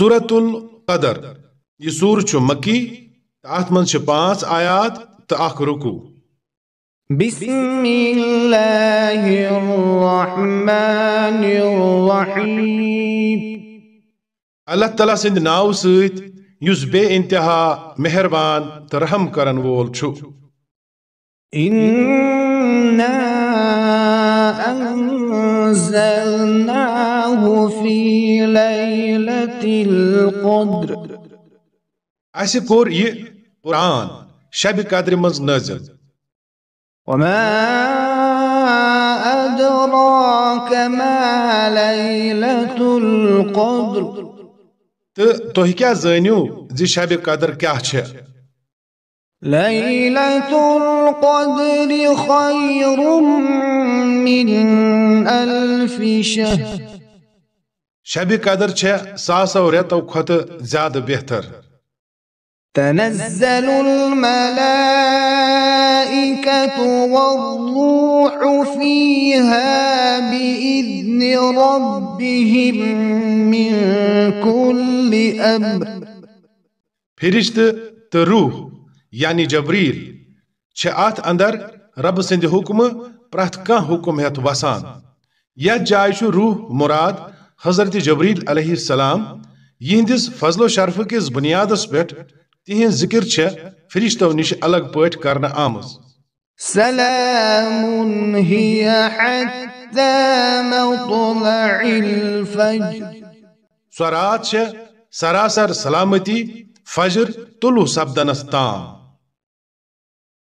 سورت القدر یہ سور چھو مکی تاعت من چھو پانچ آیات تا آخر رکو بسم اللہ الرحمن الرحیم اللہ تعالیٰ سند ناو سیت یز بے انتہا مہربان ترحم کرن وول چھو انہا في ليلة القدر اس كور یہ قرآن شب قدر منز نازل وما أدراك ما ليلة القدر تہ تہ زينيو زي شب قدر کیا چه ليلة القدر خير من ألف شهر شب قدر ساسو ریتو کھت زیادہ بہتر تنزل والروح ربهم من فرشت تو روح یعنی جبریل اتھ اندر رب سند حکمہ کان حکم ہت وسان یھ جائے روح مراد حضرت جبریل علیہ السلام یہ فضل و شرف کس بنیادس پہ تہذ ذکر فرشتو نش الگ پٹ مطلع الفجر سورات سراسر سلامتی فجر تلو سبدنستان تام